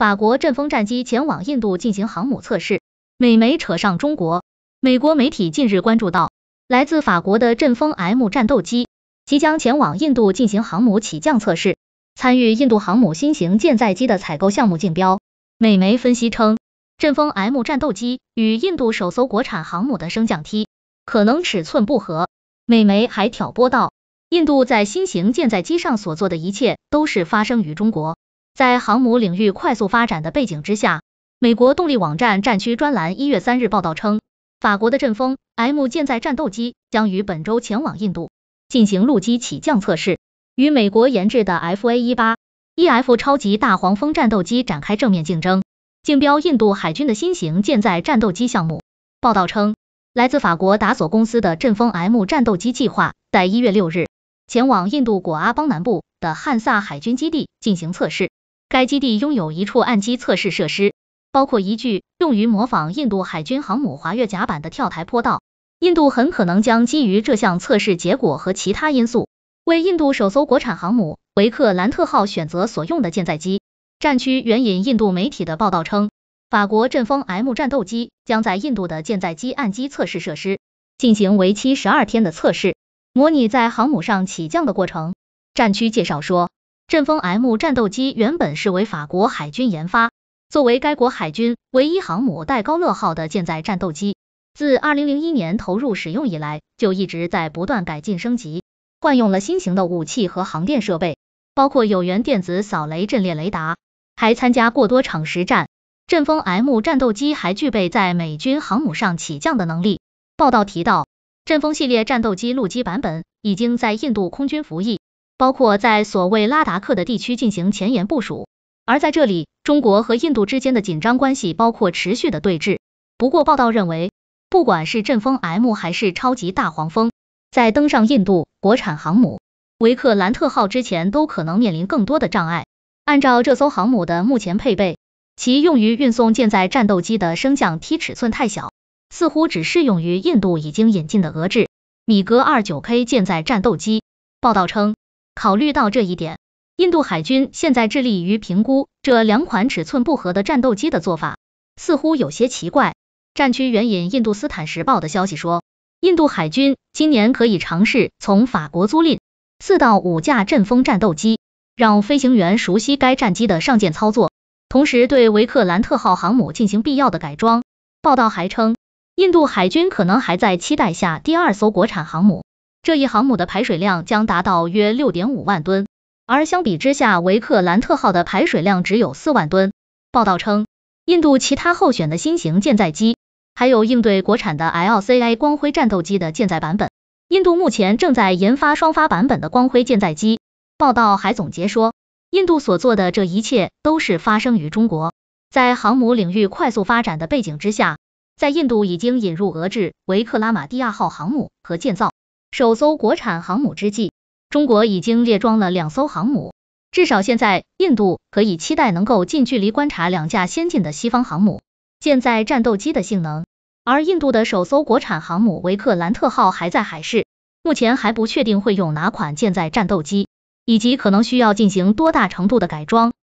法国阵风战机前往印度进行航母测试，美媒扯上中国。美国媒体近日关注到，来自法国的阵风 M 战斗机即将前往印度进行航母起降测试，参与印度航母新型舰载机的采购项目竞标。美媒分析称，阵风 M 战斗机与印度首艘国产航母的升降梯可能尺寸不合。美媒还挑拨道，印度在新型舰载机上所做的一切都是发生于中国。在航母领域快速发展的背景之下，美国动力网站战区专栏一月三日报道称，法国的阵风 M 舰载战斗机将于本周前往印度进行陆基起降测试，与美国研制的 F/A-18E/F 超级大黄蜂战斗机展开正面竞争，竞标印度海军的新型舰载战斗机项目。报道称，来自法国达索公司的阵风 M 战斗机计划在一月六日前往印度果阿邦南部的汉萨海军基地进行测试。该基地拥有一处岸基测试设施，包括一具用于模仿印度海军航母滑跃甲板的跳台坡道。印度很可能将基于这项测试结果和其他因素，为印度首艘国产航母维克兰特号选择所用的舰载机。战区援引印度媒体的报道称，法国阵风 M 战斗机将在印度的舰载机岸基测试设施进行为期十二天的测试，模拟在航母上起降的过程。战区介绍说。阵风 M 战斗机原本是为法国海军研发，作为该国海军唯一航母戴高乐号的舰载战斗机。自2001年投入使用以来，就一直在不断改进升级，换用了新型的武器和航电设备，包括有源电子扫雷阵列雷达，还参加过多场实战。阵风 M 战斗机还具备在美军航母上起降的能力。报道提到，阵风系列战斗机陆基版本已经在印度空军服役。包括在所谓拉达克的地区进行前沿部署，而在这里，中国和印度之间的紧张关系包括持续的对峙。不过，报道认为，不管是阵风 M 还是超级大黄蜂，在登上印度国产航母维克兰特号之前，都可能面临更多的障碍。按照这艘航母的目前配备，其用于运送舰载战斗机的升降梯尺寸太小，似乎只适用于印度已经引进的俄制米格二九 K 舰载战斗机。报道称。考虑到这一点，印度海军现在致力于评估这两款尺寸不合的战斗机的做法，似乎有些奇怪。战区援引《印度斯坦时报》的消息说，印度海军今年可以尝试从法国租赁四到五架阵风战斗机，让飞行员熟悉该战机的上舰操作，同时对维克兰特号航母进行必要的改装。报道还称，印度海军可能还在期待下第二艘国产航母。这一航母的排水量将达到约六点五万吨，而相比之下，维克兰特号的排水量只有四万吨。报道称，印度其他候选的新型舰载机，还有应对国产的 LCA 光辉战斗机的舰载版本。印度目前正在研发双发版本的光辉舰载机。报道还总结说，印度所做的这一切都是发生于中国在航母领域快速发展的背景之下。在印度已经引入俄制维克拉玛蒂亚号航母和建造。首艘国产航母之际，中国已经列装了两艘航母。至少现在，印度可以期待能够近距离观察两架先进的西方航母舰载战斗机的性能。而印度的首艘国产航母维克兰特号还在海试，目前还不确定会用哪款舰载战斗机，以及可能需要进行多大程度的改装。